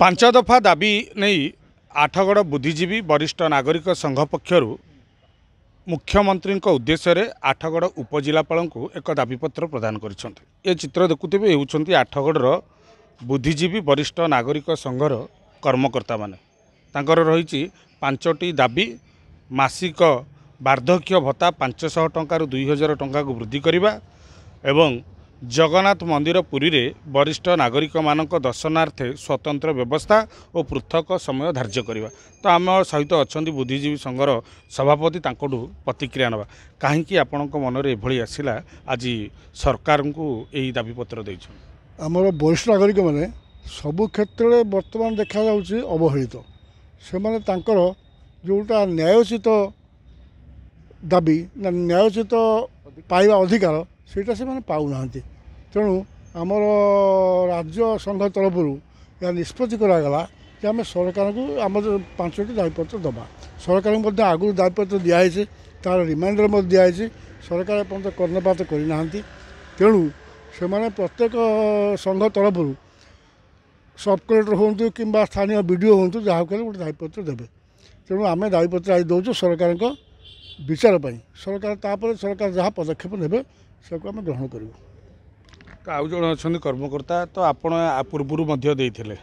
ପାଞ୍ଚ ଦଫା ଦାବି ନେଇ ଆଠଗଡ଼ ବୁଦ୍ଧିଜୀବୀ ବରିଷ୍ଠ ନାଗରିକ ସଂଘ ପକ୍ଷରୁ ମୁଖ୍ୟମନ୍ତ୍ରୀଙ୍କ ଉଦ୍ଦେଶ୍ୟରେ ଆଠଗଡ଼ ଉପଜିଲ୍ଲାପାଳଙ୍କୁ ଏକ ଦାବିପତ୍ର ପ୍ରଦାନ କରିଛନ୍ତି ଏ ଚିତ୍ର ଦେଖୁଥିବେ ହେଉଛନ୍ତି ଆଠଗଡ଼ର ବୁଦ୍ଧିଜୀବୀ ବରିଷ୍ଠ ନାଗରିକ ସଂଘର କର୍ମକର୍ତ୍ତାମାନେ ତାଙ୍କର ରହିଛି ପାଞ୍ଚଟି ଦାବି ମାସିକ ବାର୍ଦ୍ଧକ୍ୟ ଭତ୍ତା ପାଞ୍ଚଶହ ଟଙ୍କାରୁ ଦୁଇ ହଜାର ଟଙ୍କାକୁ ବୃଦ୍ଧି କରିବା ଏବଂ ଜଗନ୍ନାଥ ମନ୍ଦିର ପୁରୀରେ ବରିଷ୍ଠ ନାଗରିକମାନଙ୍କ ଦର୍ଶନାର୍ଥେ ସ୍ୱତନ୍ତ୍ର ବ୍ୟବସ୍ଥା ଓ ପୃଥକ ସମୟ ଧାର୍ଯ୍ୟ କରିବା ତ ଆମ ସହିତ ଅଛନ୍ତି ବୁଦ୍ଧିଜୀବୀ ସଂଘର ସଭାପତି ତାଙ୍କଠୁ ପ୍ରତିକ୍ରିୟା ନେବା କାହିଁକି ଆପଣଙ୍କ ମନରେ ଏଭଳି ଆସିଲା ଆଜି ସରକାରଙ୍କୁ ଏହି ଦାବିପତ୍ର ଦେଇଛନ୍ତି ଆମର ବରିଷ୍ଠ ନାଗରିକମାନେ ସବୁ କ୍ଷେତ୍ରରେ ବର୍ତ୍ତମାନ ଦେଖାଯାଉଛି ଅବହେଳିତ ସେମାନେ ତାଙ୍କର ଯେଉଁଟା ନ୍ୟାୟୋଚିତ ଦାବି ନା ନ୍ୟାୟୋଚିତ ପାଇବା ଅଧିକାର ସେଇଟା ସେମାନେ ପାଉନାହାନ୍ତି ତେଣୁ ଆମର ରାଜ୍ୟ ସଂଘ ତରଫରୁ ଏହା ନିଷ୍ପତ୍ତି କରାଗଲା ଯେ ଆମେ ସରକାରଙ୍କୁ ଆମର ପାଞ୍ଚଟି ଦାୟୀପତ୍ର ଦେବା ସରକାରଙ୍କୁ ମଧ୍ୟ ଆଗରୁ ଦାୟୀପତ୍ର ଦିଆହେଇଛି ତାର ରିମାଇଣ୍ଡର ମଧ୍ୟ ଦିଆହେଇଛି ସରକାର ଏପର୍ଯ୍ୟନ୍ତ କର୍ଣ୍ଣପାତ କରିନାହାନ୍ତି ତେଣୁ ସେମାନେ ପ୍ରତ୍ୟେକ ସଂଘ ତରଫରୁ ସବ୍ କଲେକ୍ଟର ହୁଅନ୍ତୁ କିମ୍ବା ସ୍ଥାନୀୟ ବି ଡ଼ି ଓ ହୁଅନ୍ତୁ ଯାହାକୁ ହେଲେ ଗୋଟେ ଦାୟୀପତ୍ର ଦେବେ ତେଣୁ ଆମେ ଦାୟୀପତ୍ର ଆଜି ଦେଉଛୁ ସରକାରଙ୍କ ବିଚାର ପାଇଁ ସରକାର ତାପରେ ସରକାର ଯାହା ପଦକ୍ଷେପ ନେବେ ସେକୁ ଆମେ ଗ୍ରହଣ କରିବୁ ତ ଆଉ ଜଣେ ଅଛନ୍ତି କର୍ମକର୍ତ୍ତା ତ ଆପଣ ପୂର୍ବରୁ ମଧ୍ୟ ଦେଇଥିଲେ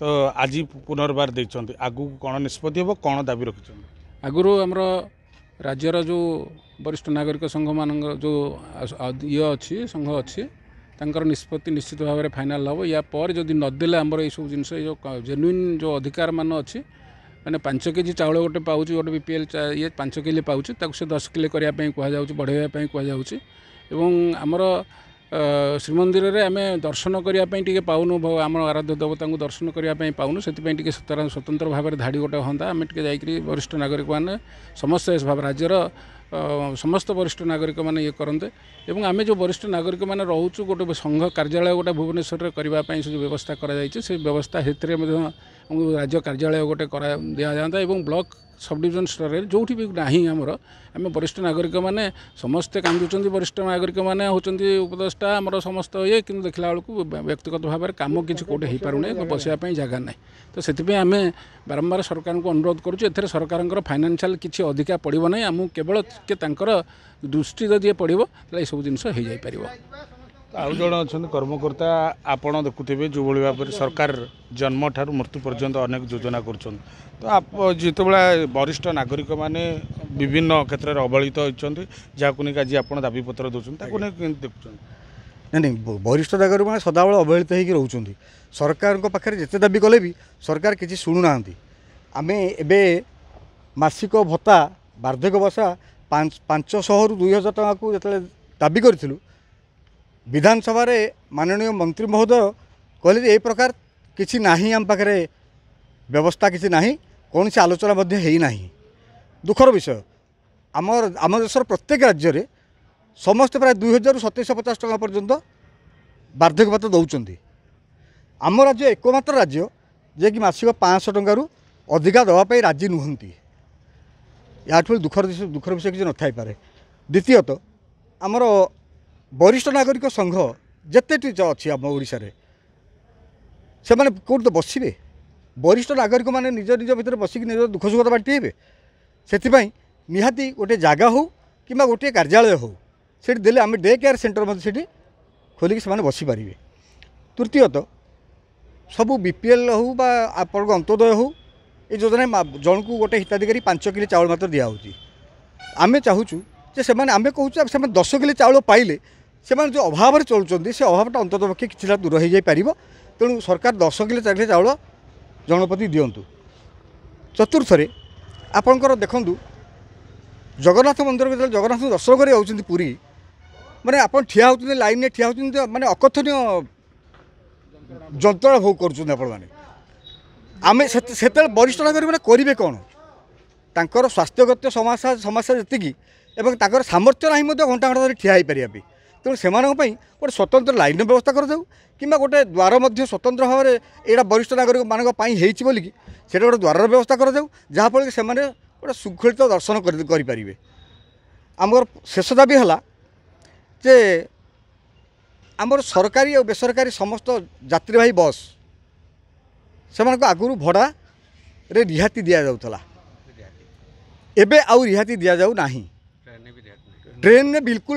ତ ଆଜି ପୁନର୍ବାର ଦେଇଛନ୍ତି ଆଗକୁ କ'ଣ ନିଷ୍ପତ୍ତି ହେବ କ'ଣ ଦାବି ରଖିଛନ୍ତି ଆଗରୁ ଆମର ରାଜ୍ୟର ଯେଉଁ ବରିଷ୍ଠ ନାଗରିକ ସଂଘମାନଙ୍କର ଯେଉଁ ଇଏ ଅଛି ସଂଘ ଅଛି ତାଙ୍କର ନିଷ୍ପତ୍ତି ନିଶ୍ଚିତ ଭାବରେ ଫାଇନାଲ୍ ହେବ ୟା ପରେ ଯଦି ନଦେଲେ ଆମର ଏଇସବୁ ଜିନିଷ ଏଇ ଯେଉଁ ଜେନୁଇନ୍ ଯେଉଁ ଅଧିକାରମାନ ଅଛି ମାନେ ପାଞ୍ଚ କେ ଜି ଚାଉଳ ଗୋଟେ ପାଉଛି ଗୋଟେ ବି ପି ଏଲ୍ ଇଏ ପାଞ୍ଚ କିଲୋ ପାଉଛି ତାକୁ ସେ ଦଶ କିଲୋ କରିବା ପାଇଁ କୁହାଯାଉଛି ବଢ଼େଇବା ପାଇଁ କୁହାଯାଉଛି ଏବଂ ଆମର ଶ୍ରୀମନ୍ଦିରରେ ଆମେ ଦର୍ଶନ କରିବା ପାଇଁ ଟିକିଏ ପାଉନୁ ଆମର ଆରାଧ୍ୟ ଦେବତାଙ୍କୁ ଦର୍ଶନ କରିବା ପାଇଁ ପାଉନୁ ସେଥିପାଇଁ ଟିକିଏ ସ୍ୱତନ୍ତ୍ର ଭାବରେ ଧାଡ଼ି ଗୋଟେ ହୁଅନ୍ତା ଆମେ ଟିକିଏ ଯାଇକରି ବରିଷ୍ଠ ନାଗରିକମାନେ ସମସ୍ତେ ରାଜ୍ୟର ସମସ୍ତ ବରିଷ୍ଠ ନାଗରିକମାନେ ଇଏ କରନ୍ତେ ଏବଂ ଆମେ ଯେଉଁ ବରିଷ୍ଠ ନାଗରିକମାନେ ରହୁଛୁ ଗୋଟେ ସଂଘ କାର୍ଯ୍ୟାଳୟ ଗୋଟେ ଭୁବନେଶ୍ୱରରେ କରିବା ପାଇଁ ସେ ଯେଉଁ ବ୍ୟବସ୍ଥା କରାଯାଇଛି ସେ ବ୍ୟବସ୍ଥା ସେଥିରେ ମଧ୍ୟ ରାଜ୍ୟ କାର୍ଯ୍ୟାଳୟ ଗୋଟେ କରା ଦିଆଯାଆନ୍ତା ଏବଂ ବ୍ଲକ୍ ସବ୍ ଡିଭିଜନ୍ ସ୍ତରରେ ଯେଉଁଠି ବି ନାହିଁ ଆମର ଆମେ ବରିଷ୍ଠ ନାଗରିକମାନେ ସମସ୍ତେ କାନ୍ଦୁଛନ୍ତି ବରିଷ୍ଠ ନାଗରିକମାନେ ହେଉଛନ୍ତି ଉପଦେଷ୍ଟା ଆମର ସମସ୍ତ ଇଏ କିନ୍ତୁ ଦେଖିଲା ବେଳକୁ ବ୍ୟକ୍ତିଗତ ଭାବରେ କାମ କିଛି କେଉଁଠି ହେଇପାରୁନି ବସିବା ପାଇଁ ଜାଗା ନାହିଁ ତ ସେଥିପାଇଁ ଆମେ ବାରମ୍ବାର ସରକାରଙ୍କୁ ଅନୁରୋଧ କରୁଛୁ ଏଥିରେ ସରକାରଙ୍କର ଫାଇନାନ୍ସିଆଲ୍ କିଛି ଅଧିକା ପଡ଼ିବ ନାହିଁ ଆମକୁ କେବଳ ଟିକେ ତାଙ୍କର ଦୃଷ୍ଟି ଯଦି ପଡ଼ିବ ତାହେଲେ ଏସବୁ ଜିନିଷ ହେଇଯାଇପାରିବ ଆଉ ଜଣେ ଅଛନ୍ତି କର୍ମକର୍ତ୍ତା ଆପଣ ଦେଖୁଥିବେ ଯେଉଁଭଳି ଭାବରେ ସରକାର ଜନ୍ମଠାରୁ ମୃତ୍ୟୁ ପର୍ଯ୍ୟନ୍ତ ଅନେକ ଯୋଜନା କରୁଛନ୍ତି ତ ଯେତେବେଳେ ବରିଷ୍ଠ ନାଗରିକମାନେ ବିଭିନ୍ନ କ୍ଷେତ୍ରରେ ଅବହେଳିତ ହୋଇଛନ୍ତି ଯାହାକୁ ନେଇକି ଆଜି ଆପଣ ଦାବିପତ୍ର ଦେଉଛନ୍ତି ତାକୁ ନେଇ କେମିତି ଦେଖୁଛନ୍ତି ନାଇଁ ନାଇଁ ବରିଷ୍ଠ ନାଗରିକମାନେ ସଦାବେଳେ ଅବହେଳିତ ହୋଇକି ରହୁଛନ୍ତି ସରକାରଙ୍କ ପାଖରେ ଯେତେ ଦାବି କଲେ ବି ସରକାର କିଛି ଶୁଣୁନାହାନ୍ତି ଆମେ ଏବେ ମାସିକ ଭତ୍ତା ବାର୍ଦ୍ଧକ୍ୟ ବସା ପାଞ୍ଚଶହରୁ ଦୁଇ ହଜାର ଟଙ୍କାକୁ ଯେତେବେଳେ ଦାବି କରିଥିଲୁ ବିଧାନସଭାରେ ମାନନୀୟ ମନ୍ତ୍ରୀ ମହୋଦୟ କହିଲେ ଯେ ଏ ପ୍ରକାର କିଛି ନାହିଁ ଆମ ପାଖରେ ବ୍ୟବସ୍ଥା କିଛି ନାହିଁ କୌଣସି ଆଲୋଚନା ମଧ୍ୟ ହୋଇନାହିଁ ଦୁଃଖର ବିଷୟ ଆମ ଆମ ଦେଶର ପ୍ରତ୍ୟେକ ରାଜ୍ୟରେ ସମସ୍ତେ ପ୍ରାୟ ଦୁଇ ହଜାରରୁ ସତେଇଶହ ପଚାଶ ଟଙ୍କା ପର୍ଯ୍ୟନ୍ତ ବାର୍ଦ୍ଧକ୍ୟ ଭତ୍ତା ଦେଉଛନ୍ତି ଆମ ରାଜ୍ୟ ଏକମାତ୍ର ରାଜ୍ୟ ଯିଏକି ମାସିକ ପାଞ୍ଚଶହ ଟଙ୍କାରୁ ଅଧିକା ଦେବା ପାଇଁ ରାଜି ନୁହନ୍ତି ୟାଠୁ ଦୁଃଖର ଦୁଃଖର ବିଷୟ କିଛି ନଥାଇପାରେ ଦ୍ୱିତୀୟତଃ ଆମର ବରିଷ୍ଠ ନାଗରିକ ସଂଘ ଯେତେଟି ଅଛି ଆମ ଓଡ଼ିଶାରେ ସେମାନେ କେଉଁଠି ତ ବସିବେ ବରିଷ୍ଠ ନାଗରିକମାନେ ନିଜ ନିଜ ଭିତରେ ବସିକି ନିଜ ଦୁଃଖ ସୁଖ ବାଣ୍ଟିବେ ସେଥିପାଇଁ ନିହାତି ଗୋଟିଏ ଜାଗା ହେଉ କିମ୍ବା ଗୋଟିଏ କାର୍ଯ୍ୟାଳୟ ହେଉ ସେଠି ଦେଲେ ଆମେ ଡେ କେୟାର ସେଣ୍ଟର ମଧ୍ୟ ସେଠି ଖୋଲିକି ସେମାନେ ବସିପାରିବେ ତୃତୀୟତଃ ସବୁ ବିପିଏଲ୍ ହେଉ ବା ଆପଣଙ୍କ ଅନ୍ତୋଦୟ ହେଉ ଏ ଯୋଜନା ଜଣକୁ ଗୋଟେ ହିତାଧିକାରୀ ପାଞ୍ଚ କିଲୋ ଚାଉଳ ମାତ୍ର ଦିଆହେଉଛି ଆମେ ଚାହୁଁଛୁ ଯେ ସେମାନେ ଆମେ କହୁଛୁ ସେମାନେ ଦଶ କିଲୋ ଚାଉଳ ପାଇଲେ ସେମାନେ ଯେଉଁ ଅଭାବରେ ଚଳୁଛନ୍ତି ସେ ଅଭାବଟା ଅନ୍ତତଃ ପକ୍ଷେ କିଛିଟା ଦୂର ହୋଇଯାଇପାରିବ ତେଣୁ ସରକାର ଦଶ କିଲୋ ଚାକିରି ଚାଉଳ ଜଣପ୍ରତି ଦିଅନ୍ତୁ ଚତୁର୍ଥରେ ଆପଣଙ୍କର ଦେଖନ୍ତୁ ଜଗନ୍ନାଥ ମନ୍ଦିର ଯେତେବେଳେ ଜଗନ୍ନାଥ ଦର୍ଶନ କରି ଯାଉଛନ୍ତି ପୁରୀ ମାନେ ଆପଣ ଠିଆ ହେଉଛନ୍ତି ଲାଇନ୍ରେ ଠିଆ ହେଉଛନ୍ତି ମାନେ ଅକଥନୀୟ ଯନ୍ତ୍ରଣା ଭୋଗ କରୁଛନ୍ତି ଆପଣମାନେ ଆମେ ସେତେବେଳେ ବରିଷ୍ଠ ନାଗରିକମାନେ କରିବେ କ'ଣ ତାଙ୍କର ସ୍ୱାସ୍ଥ୍ୟଗତ ସମସ୍ୟା ସମସ୍ୟା ଯେତିକି ଏବଂ ତାଙ୍କର ସାମର୍ଥ୍ୟ ନାହିଁ ମଧ୍ୟ ଘଣ୍ଟା ଘଣ୍ଟା ଧରି ଠିଆ ହୋଇପାରିବା ପାଇଁ ତେଣୁ ସେମାନଙ୍କ ପାଇଁ ଗୋଟେ ସ୍ୱତନ୍ତ୍ର ଲାଇନ୍ର ବ୍ୟବସ୍ଥା କରାଯାଉ କିମ୍ବା ଗୋଟେ ଦ୍ୱାର ମଧ୍ୟ ସ୍ୱତନ୍ତ୍ର ଭାବରେ ଏଇଟା ବରିଷ୍ଠ ନାଗରିକମାନଙ୍କ ପାଇଁ ହେଇଛି ବୋଲିକି ସେଇଟା ଗୋଟେ ଦ୍ୱାରର ବ୍ୟବସ୍ଥା କରାଯାଉ ଯାହାଫଳରେ କି ସେମାନେ ଗୋଟେ ଶୃଙ୍ଖଳିତ ଦର୍ଶନ କରିପାରିବେ ଆମର ଶେଷ ଦାବି ହେଲା ଯେ ଆମର ସରକାରୀ ଆଉ ବେସରକାରୀ ସମସ୍ତ ଯାତ୍ରୀବାହୀ ବସ୍ ସେମାନଙ୍କୁ ଆଗରୁ ଭଡ଼ାରେ ରିହାତି ଦିଆଯାଉଥିଲା ଏବେ ଆଉ ରିହାତି ଦିଆଯାଉ ନାହିଁ ট্রেনে বিলকুল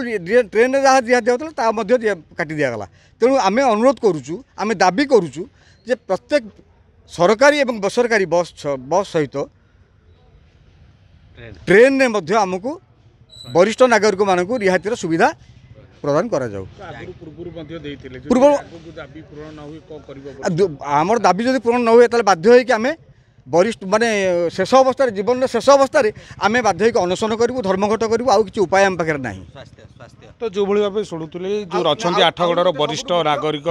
ট্রেনে যা দিয়া দেওয়া তা মধ্যে কাটি দিয়াগলা তেমন আমি অনুরোধ করুছু আমি দাবি করুছু যে প্রত্যেক সরকারি এবং বেসরকারি বস বস সহিত ট্রেনে মধ্যে আমাকে বরিষ্ঠ নাগরিক মানুষ রিহাতির সুবিধা প্রদান করা যাও পূর্ব আমার দাবি যদি পূরণ ন হুয়ে তাহলে বাধ্য হয়ে আমি ବରିଷ୍ଠ ମାନେ ଶେଷ ଅବସ୍ଥାରେ ଜୀବନର ଶେଷ ଅବସ୍ଥାରେ ଆମେ ବାଧ୍ୟ ହୋଇକି ଅନଶନ କରିବୁ ଧର୍ମଘଟ କରିବୁ ଆଉ କିଛି ଉପାୟ ଆମ ପାଖରେ ନାହିଁ ତ ଯେଉଁଭଳି ଭାବେ ଶୁଣୁଥିଲି ଯେଉଁ ଅଛନ୍ତି ଆଠଗଡ଼ର ବରିଷ୍ଠ ନାଗରିକ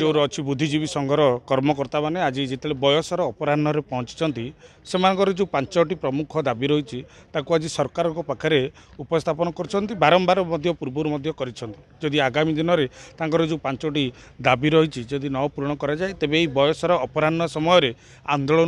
ଯେଉଁ ଅଛି ବୁଦ୍ଧିଜୀବୀ ସଂଘର କର୍ମକର୍ତ୍ତାମାନେ ଆଜି ଯେତେବେଳେ ବୟସର ଅପରାହ୍ନରେ ପହଞ୍ଚିଛନ୍ତି ସେମାନଙ୍କର ଯେଉଁ ପାଞ୍ଚଟି ପ୍ରମୁଖ ଦାବି ରହିଛି ତାକୁ ଆଜି ସରକାରଙ୍କ ପାଖରେ ଉପସ୍ଥାପନ କରିଛନ୍ତି ବାରମ୍ବାର ମଧ୍ୟ ପୂର୍ବରୁ ମଧ୍ୟ କରିଛନ୍ତି ଯଦି ଆଗାମୀ ଦିନରେ ତାଙ୍କର ଯେଉଁ ପାଞ୍ଚଟି ଦାବି ରହିଛି ଯଦି ନ ପୂରଣ କରାଯାଏ ତେବେ ଏହି ବୟସର ଅପରାହ୍ନ ସମୟରେ ଆନ୍ଦୋଳନ